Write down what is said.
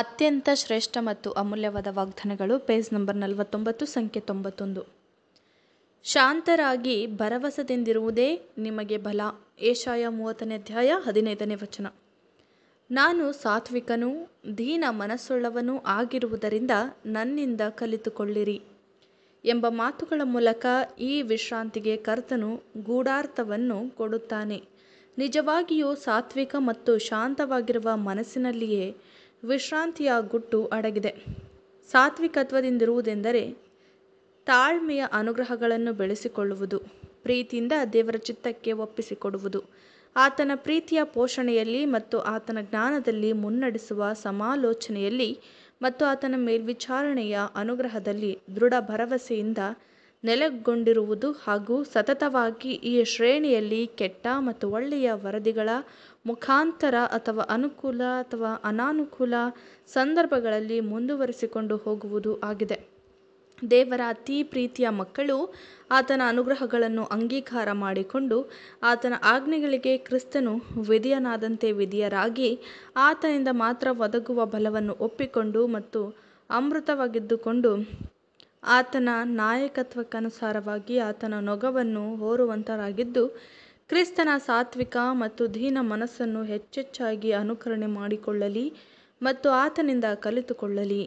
ಅತ್ಯಂತ ಶ್ರೇಷ್ಠ ಮತ್ತು ಅಮೂಲ್ಯವಾದ ವಾಗ್ದಾನಗಳು ಪೇಜ್ ನಂಬರ್ ನಲವತ್ತೊಂಬತ್ತು ಸಂಖ್ಯೆ ತೊಂಬತ್ತೊಂದು ಶಾಂತರಾಗಿ ಭರವಸೆದಿಂದಿರುವುದೇ ನಿಮಗೆ ಬಲ ಏಷಾಯ ಮೂವತ್ತನೇ ಅಧ್ಯಾಯ ಹದಿನೈದನೇ ವಚನ ನಾನು ಸಾತ್ವಿಕನೂ ದೀನ ಮನಸ್ಸುಳ್ಳವನೂ ಆಗಿರುವುದರಿಂದ ನನ್ನಿಂದ ಕಲಿತುಕೊಳ್ಳಿರಿ ಎಂಬ ಮಾತುಗಳ ಮೂಲಕ ಈ ವಿಶ್ರಾಂತಿಗೆ ಕರ್ತನು ಗೂಢಾರ್ಥವನ್ನು ಕೊಡುತ್ತಾನೆ ನಿಜವಾಗಿಯೂ ಸಾತ್ವಿಕ ಮತ್ತು ಶಾಂತವಾಗಿರುವ ಮನಸ್ಸಿನಲ್ಲಿಯೇ ವಿಶ್ರಾಂತಿಯ ಗುಟ್ಟು ಅಡಗಿದೆ ಸಾತ್ವಿಕತ್ವದಿಂದಿರುವುದೆಂದರೆ ತಾಳ್ಮೆಯ ಅನುಗ್ರಹಗಳನ್ನು ಬೆಳೆಸಿಕೊಳ್ಳುವುದು ಪ್ರೀತಿಯಿಂದ ದೇವರ ಚಿತ್ತಕ್ಕೆ ಒಪ್ಪಿಸಿಕೊಡುವುದು ಆತನ ಪ್ರೀತಿಯ ಪೋಷಣೆಯಲ್ಲಿ ಮತ್ತು ಆತನ ಜ್ಞಾನದಲ್ಲಿ ಮುನ್ನಡೆಸುವ ಸಮಾಲೋಚನೆಯಲ್ಲಿ ಮತ್ತು ಆತನ ಮೇಲ್ವಿಚಾರಣೆಯ ಅನುಗ್ರಹದಲ್ಲಿ ದೃಢ ಭರವಸೆಯಿಂದ ನೆಲೆಗೊಂಡಿರುವುದು ಹಾಗೂ ಸತತವಾಗಿ ಈ ಶ್ರೇಣಿಯಲ್ಲಿ ಕೆಟ್ಟ ಮತ್ತು ಒಳ್ಳೆಯ ವರದಿಗಳ ಮುಖಾಂತರ ಅಥವಾ ಅನುಕೂಲ ಅಥವಾ ಅನಾನುಕೂಲ ಸಂದರ್ಭಗಳಲ್ಲಿ ಮುಂದುವರಿಸಿಕೊಂಡು ಹೋಗುವುದು ಆಗಿದೆ ದೇವರ ಅತಿ ಪ್ರೀತಿಯ ಮಕ್ಕಳು ಆತನ ಅನುಗ್ರಹಗಳನ್ನು ಅಂಗೀಕಾರ ಮಾಡಿಕೊಂಡು ಆತನ ಆಜ್ಞೆಗಳಿಗೆ ಕ್ರಿಸ್ತನು ವಿಧಿಯನಾದಂತೆ ವಿಧಿಯರಾಗಿ ಆತನಿಂದ ಮಾತ್ರ ಒದಗುವ ಬಲವನ್ನು ಒಪ್ಪಿಕೊಂಡು ಮತ್ತು ಅಮೃತವಾಗಿದ್ದುಕೊಂಡು ಆತನ ನಾಯಕತ್ವಕ್ಕನುಸಾರವಾಗಿ ಆತನ ನೊಗವನ್ನು ಹೋರುವಂತರಾಗಿದ್ದು ಕ್ರಿಸ್ತನ ಸಾತ್ವಿಕ ಮತ್ತು ದೀನ ಮನಸ್ಸನ್ನು ಹೆಚ್ಚೆಚ್ಚಾಗಿ ಅನುಕರಣೆ ಮಾಡಿಕೊಳ್ಳಲಿ ಮತ್ತು ಆತನಿಂದ ಕಲಿತುಕೊಳ್ಳಲಿ.